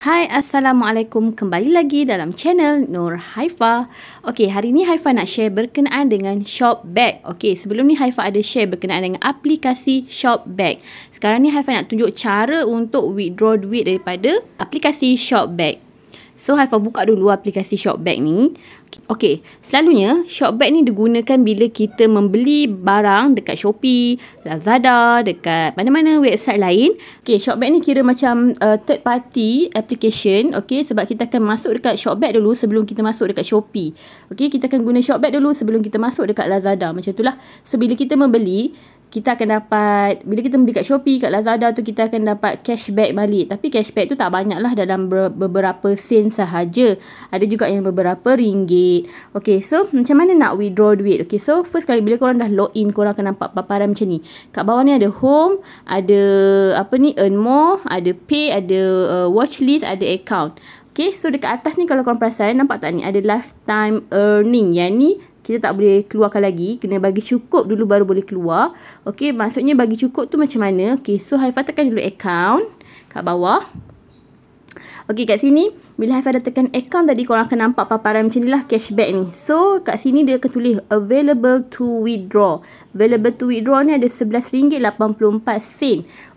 Hai Assalamualaikum, kembali lagi dalam channel Nur Haifa. Okey, hari ni Haifa nak share berkenaan dengan Shopback. Okey, sebelum ni Haifa ada share berkenaan dengan aplikasi Shopback. Sekarang ni Haifa nak tunjuk cara untuk withdraw duit daripada aplikasi Shopback. So Haifa buka dulu aplikasi Shopback ni. Okay, selalunya Shopback ni digunakan bila kita membeli barang dekat Shopee, Lazada, dekat mana-mana website lain. Okay, Shopback ni kira macam uh, third party application. Okay, sebab kita akan masuk dekat Shopback dulu sebelum kita masuk dekat Shopee. Okay, kita akan guna Shopback dulu sebelum kita masuk dekat Lazada. Macam itulah. So, bila kita membeli, kita akan dapat bila kita beli kat Shopee kat Lazada tu kita akan dapat cashback balik tapi cashback tu tak banyak lah dalam beberapa sen sahaja ada juga yang beberapa ringgit Okay, so macam mana nak withdraw duit Okay, so first kali bila korang dah login korang akan nampak paparan macam ni kat bawah ni ada home ada apa ni earn more ada pay ada uh, watch list ada account Okay, so dekat atas ni kalau korang perasan nampak tak ni ada lifetime earning yang ni kita tak boleh keluarkan lagi kena bagi cukup dulu baru boleh keluar okey maksudnya bagi cukup tu macam mana okey so Haifa tekan dulu account kat bawah okey kat sini bila Haifa dah tekan account tadi korang akan nampak paparan macam nilah cashback ni so kat sini dia akan tulis available to withdraw available to withdraw ni ada RM11.84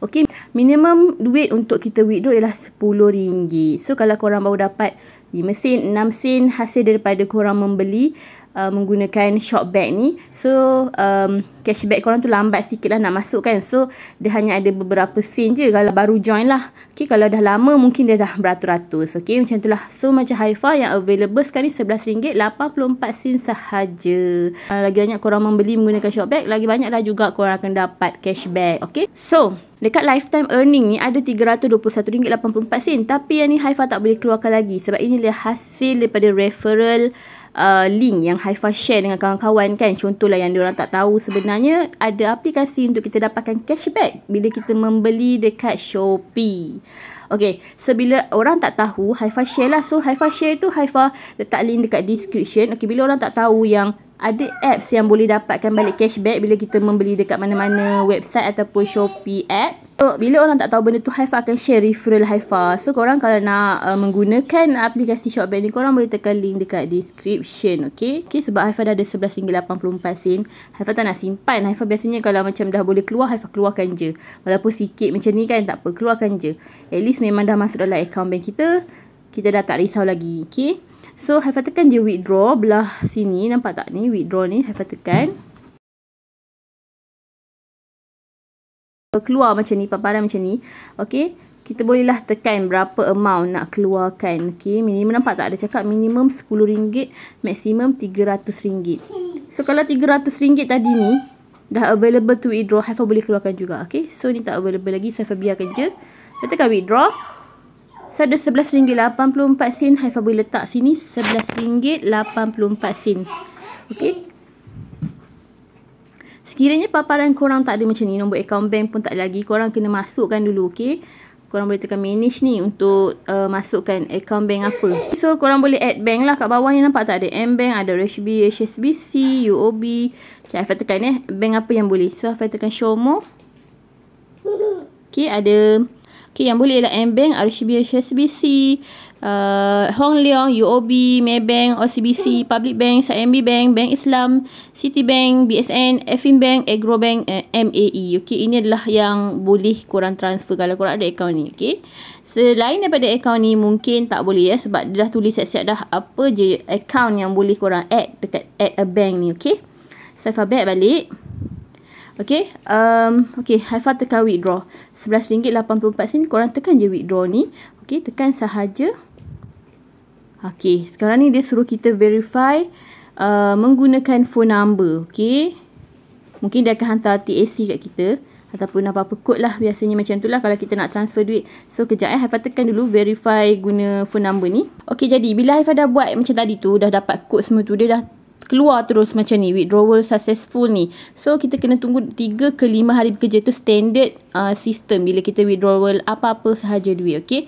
okey minimum duit untuk kita withdraw ialah RM10 so kalau korang baru dapat 5 sen, 6 sen hasil daripada korang membeli uh, menggunakan shop bag ni. So, um, cashback korang tu lambat sikit lah nak masuk kan. So, dia hanya ada beberapa sen je kalau baru join lah. Okay, kalau dah lama mungkin dia dah beratus-ratus. Okay, macam tu lah. So, macam Haifa yang available sekarang ni RM11.84 sen sahaja. Uh, lagi banyak korang membeli menggunakan shop bag, lagi banyak lah juga korang akan dapat cashback. Okay, so... Dekat lifetime earning ni ada RM321.84 tapi yang ni Haifa tak boleh keluarkan lagi sebab ini hasil daripada referral uh, link yang Haifa share dengan kawan-kawan kan contohlah yang diorang tak tahu sebenarnya ada aplikasi untuk kita dapatkan cashback bila kita membeli dekat Shopee. Okay, so bila orang tak tahu, Haifa share lah. So, Haifa share tu, Haifa letak link dekat description. Okay, bila orang tak tahu yang ada apps yang boleh dapatkan balik cashback bila kita membeli dekat mana-mana website ataupun Shopee app. So, bila orang tak tahu benda tu Haifa akan share referral Haifa. So korang kalau nak uh, menggunakan aplikasi Shopee ni korang boleh tekan link dekat description, okay? Okey sebab Haifa dah ada RM11.84 sen. Haifa tak nak simpan. Haifa biasanya kalau macam dah boleh keluar Haifa keluarkan je. Walaupun sikit macam ni kan tak apa, keluarkan je. At least memang dah masuk dalam account bank kita, kita dah tak risau lagi, okay? So, Haifa tekan je withdraw belah sini. Nampak tak ni? Withdraw ni Haifa tekan. Keluar macam ni. Paparan macam ni. Okay. Kita bolehlah tekan berapa amount nak keluarkan. Okay. Minimum nampak tak? Ada cakap minimum RM10. Maksimum RM300. So, kalau RM300 tadi ni dah available to withdraw. Haifa boleh keluarkan juga. Okay. So, ni tak available lagi. So, Haifa biarkan je. Katakan withdraw. Withdraw. So ada RM11.84 Haifa boleh letak sini RM11.84 Okay Sekiranya paparan korang tak ada macam ni Nombor akaun bank pun tak ada lagi Korang kena masukkan dulu okay Korang boleh tekan manage ni untuk uh, masukkan akaun bank apa So korang boleh add bank lah kat bawah ni nampak tak ada M-Bank, ada HB, HSBC, UOB Okay Haifa tekan eh bank apa yang boleh So Haifa tekan show more Okay ada Okay, yang boleh ialah M-Bank, RCB, HSBC, uh, Hong Leong, UOB, Maybank, OCBC, Public Bank, CIMB Bank, Bank Islam, Citibank, BSN, FIM Bank, Agro Bank, MAE. Okay, ini adalah yang boleh korang transfer kalau korang ada akaun ni. Okay, selain daripada akaun ni mungkin tak boleh ya sebab dia dah tulis siap-siap dah apa je akaun yang boleh korang add dekat add a bank ni. Okay, saya so, faham balik. Okay. Um, okay. Haifa tekan withdraw. RM11.84 sen. Korang tekan je withdraw ni. Okay. Tekan sahaja. Okay. Sekarang ni dia suruh kita verify uh, menggunakan phone number. Okay. Mungkin dia akan hantar TAC kat kita. Ataupun apa-apa kod lah. Biasanya macam tu lah kalau kita nak transfer duit. So, kejap eh. Haifah tekan dulu verify guna phone number ni. Okay, jadi bila Haifah dah buat macam tadi tu. Dah dapat kod semua tu. Dia dah keluar terus macam ni withdrawal successful ni so kita kena tunggu 3 ke 5 hari bekerja tu standard uh, system bila kita withdrawal apa-apa sahaja duit okay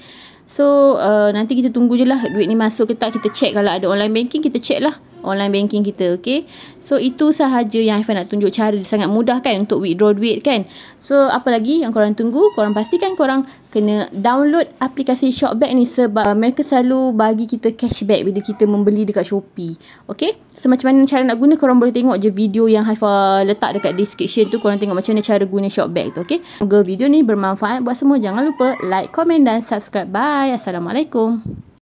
so uh, nanti kita tunggu je lah duit ni masuk ke tak kita check kalau ada online banking kita check lah online banking kita okay so itu sahaja yang Aifan nak tunjuk cara sangat mudah kan untuk withdraw duit kan so apa lagi yang korang tunggu korang pastikan korang kena download aplikasi shopback ni sebab mereka selalu bagi kita cashback bila kita membeli dekat Shopee okay so macam mana cara nak guna korang boleh tengok je video yang Haifa letak dekat description tu korang tengok macam mana cara guna shopback tu okay semoga video ni bermanfaat buat semua jangan lupa like, komen dan subscribe bye assalamualaikum